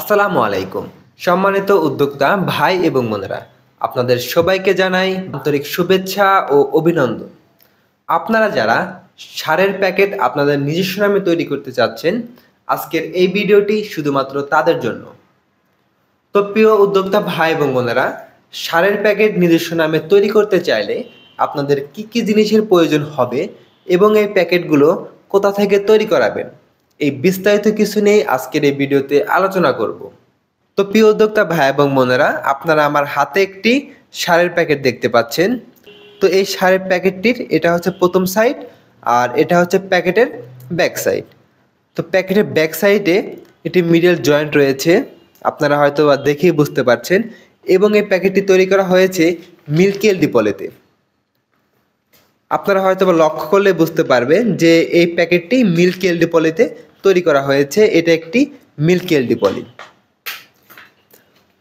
আসসালামু আলাইকুম সম্মানিত উদ্যোক্তা ভাই এবং বোনেরা আপনাদের সবাইকে জানাই আন্তরিক শুভেচ্ছা ও অভিনন্দন আপনারা যারা সারের প্যাকেট আপনাদের নিজস্ব নামে তৈরি করতে চাচ্ছেন আজকের এই ভিডিওটি শুধুমাত্র তাদের জন্য তো প্রিয় উদ্যোক্তা ভাই এবং বোনেরা সারের প্যাকেট নিজস্ব নামে তৈরি করতে চাইলে আপনাদের কি কি জিনিসের প্রয়োজন হবে এবং এই প্যাকেটগুলো কোথা থেকে তৈরি করাবেন এই বিস্তারিত কিছু নিয়েই আজকের এই ভিডিওতে আলোচনা করব তো প্রিয় উদ্যোক্তা ভাই এবং বোনেরা আপনারা আমার হাতে একটি সারের প্যাকেট দেখতে পাচ্ছেন তো এই সারের প্যাকেটটির এটা হচ্ছে প্রথম সাইড আর এটা হচ্ছে প্যাকেটের ব্যাক সাইড তো প্যাকেটের ব্যাক সাইডে এটি মিডল জয়েন্ট রয়েছে আপনারা হয়তো বা দেখেই বুঝতে পারছেন এবং এই প্যাকেটটি তৈরি করা হয়েছে মিল্কেল ডিপলেতে আপনারা হয়তো লক্ষ্য করলে বুঝতে পারবেন যে এই প্যাকেটটি মিল্ক এলডি পলিতে তৈরি করা হয়েছে এটা একটি মিল্ক এলডি পলি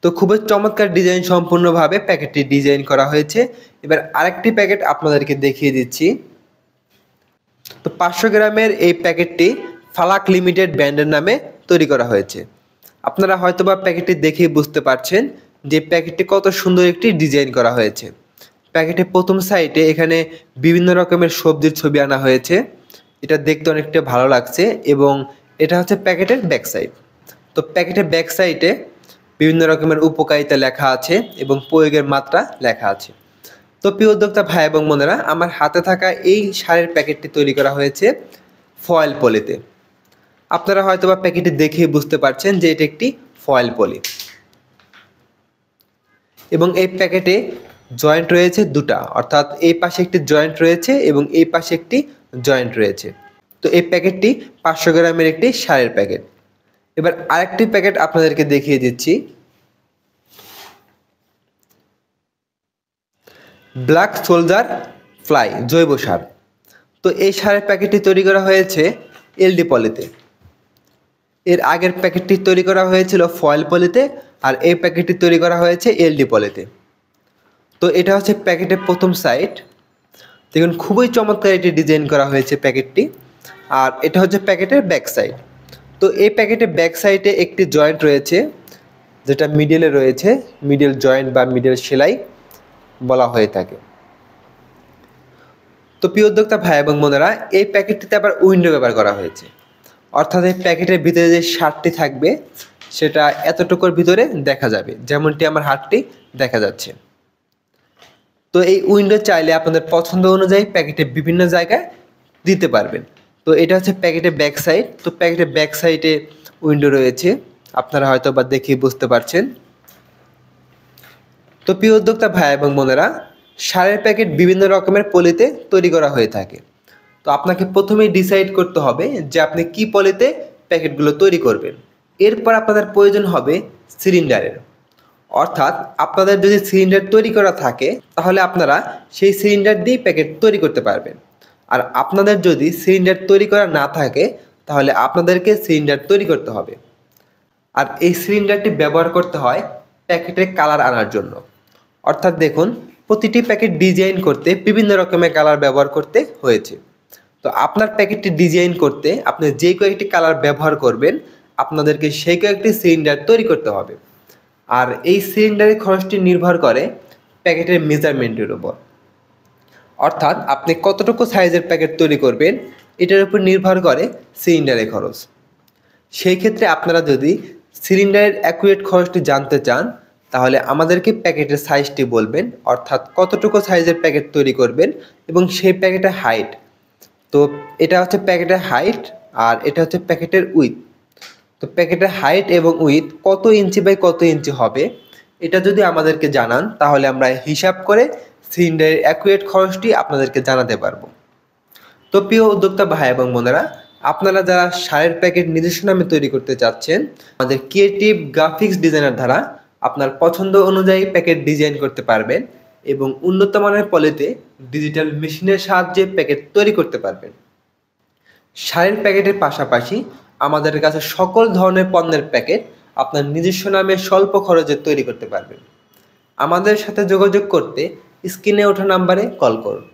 তো খুবই চমৎকার ডিজাইন সম্পূর্ণভাবে প্যাকেটটি ডিজাইন করা হয়েছে এবার আরেকটি প্যাকেট আপনাদেরকে দেখিয়ে দিচ্ছি তো পাঁচশো গ্রামের এই প্যাকেটটি ফালাক লিমিটেড ব্র্যান্ডের নামে তৈরি করা হয়েছে আপনারা হয়তোবা প্যাকেটটি দেখেই বুঝতে পারছেন যে প্যাকেটটি কত সুন্দর একটি ডিজাইন করা হয়েছে প্যাকেটে প্রথম সাইটে এখানে বিভিন্ন রকমের সবজির ছবি আনা হয়েছে এটা দেখতে অনেকটা ভালো লাগছে এবং এটা হচ্ছে প্যাকেটের ব্যাক সাইড তো প্যাকেটের ব্যাক বিভিন্ন রকমের উপকারিতা লেখা আছে এবং প্রয়োগের মাত্রা লেখা আছে তো প্রিয় উদ্যোক্তা ভাই এবং বোনেরা আমার হাতে থাকা এই সারের প্যাকেটটি তৈরি করা হয়েছে ফয়েল পলিতে আপনারা হয়তো বা প্যাকেটটি দেখেই বুঝতে পারছেন যে এটি একটি ফয়েল পলি এবং এই প্যাকেটে জয়েন্ট রয়েছে দুটা অর্থাৎ এই পাশে একটি জয়েন্ট রয়েছে এবং এই পাশে একটি জয়েন্ট রয়েছে তো এই প্যাকেটটি পাঁচশো গ্রামের একটি সারের প্যাকেট এবার আরেকটি প্যাকেট আপনাদেরকে দেখিয়ে দিচ্ছি ব্ল্যাক সোলজার ফ্লাই জৈব সার তো এই সারের প্যাকেটটি তৈরি করা হয়েছে এলডি পলিতে এর আগের প্যাকেটটি তৈরি করা হয়েছিল ফয়েল পলিতে আর এই প্যাকেটটি তৈরি করা হয়েছে এলডি পলিতে তো এটা হচ্ছে প্যাকেটের প্রথম সাইড দেখুন খুবই চমৎকার এটি ডিজাইন করা হয়েছে প্যাকেটটি আর এটা হচ্ছে প্যাকেটের ব্যাক সাইড তো এই প্যাকেটের ব্যাক সাইডে একটি জয়েন্ট রয়েছে যেটা মিডিলে রয়েছে মিডল জয়েন্ট বা মিডল সেলাই বলা হয়ে থাকে তো প্রিয় উদ্যোক্তা ভাই এবং বোনেরা এই প্যাকেটটিতে আবার উইন্ডো ব্যবহার করা হয়েছে অর্থাৎ এই প্যাকেটের ভিতরে যে শার্টটি থাকবে সেটা এতটুকুর ভিতরে দেখা যাবে যেমনটি আমার হাতটি দেখা যাচ্ছে তো এই উইন্ডো চাইলে আপনাদের পছন্দ অনুযায়ী প্যাকেটে বিভিন্ন জায়গায় দিতে পারবেন তো এটা হচ্ছে প্যাকেটের ব্যাক সাইড তো প্যাকেটের ব্যাক সাইডে উইন্ডো রয়েছে আপনারা হয়তো বা দেখে বুঝতে পারছেন তো প্রিয় উদ্যোক্তা ভাই এবং বোনেরা সারের প্যাকেট বিভিন্ন রকমের পলিতে তৈরি করা হয়ে থাকে তো আপনাকে প্রথমেই ডিসাইড করতে হবে যে আপনি কি পলিতে প্যাকেটগুলো তৈরি করবেন এরপর আপনাদের প্রয়োজন হবে সিলিন্ডারের অর্থাৎ আপনাদের যদি সিলিন্ডার তৈরি করা থাকে তাহলে আপনারা সেই সিলিন্ডার দিয়েই প্যাকেট তৈরি করতে পারবেন আর আপনাদের যদি সিলিন্ডার তৈরি করা না থাকে তাহলে আপনাদেরকে সিলিন্ডার তৈরি করতে হবে আর এই সিলিন্ডারটি ব্যবহার করতে হয় প্যাকেটে কালার আনার জন্য অর্থাৎ দেখুন প্রতিটি প্যাকেট ডিজাইন করতে বিভিন্ন রকমের কালার ব্যবহার করতে হয়েছে তো আপনার প্যাকেটটি ডিজাইন করতে আপনি যে কয়েকটি কালার ব্যবহার করবেন আপনাদেরকে সেই কয়েকটি সিলিন্ডার তৈরি করতে হবে আর এই সিলিন্ডারের খরচটি নির্ভর করে প্যাকেটের মেজারমেন্টের উপর অর্থাৎ আপনি কতটুকু সাইজের প্যাকেট তৈরি করবেন এটার উপর নির্ভর করে সিলিন্ডারের খরচ সেই ক্ষেত্রে আপনারা যদি সিলিন্ডারের অ্যাকুরেট খরচটি জানতে চান তাহলে আমাদেরকে প্যাকেটের সাইজটি বলবেন অর্থাৎ কতটুকু সাইজের প্যাকেট তৈরি করবেন এবং সেই প্যাকেটের হাইট তো এটা হচ্ছে প্যাকেটের হাইট আর এটা হচ্ছে প্যাকেটের উইথ তো প্যাকেটের হাইট এবং উইথ কত ইঞ্চি বাই কত ইঞ্চি হবে এটা যদি আমাদেরকে জানান তাহলে আমরা হিসাব করে সিলিন্ডারের অ্যাকুয়েট খরচটি আপনাদেরকে জানাতে পারবো তো প্রিয় উদ্যোক্তা ভাই এবং বোনেরা আপনারা যারা সারের প্যাকেট নিজস্ব নামে তৈরি করতে চাচ্ছেন আমাদের ক্রিয়েটিভ গ্রাফিক্স ডিজাইনার দ্বারা আপনার পছন্দ অনুযায়ী প্যাকেট ডিজাইন করতে পারবেন এবং উন্নত মানের পলিতে ডিজিটাল মেশিনের সাহায্যে প্যাকেট তৈরি করতে পারবেন সারের প্যাকেটের পাশাপাশি আমাদের কাছে সকল ধরনের পণ্যের প্যাকেট আপনার নিজস্ব নামে স্বল্প খরচে তৈরি করতে পারবেন আমাদের সাথে যোগাযোগ করতে স্ক্রিনে ওঠা নাম্বারে কল করুন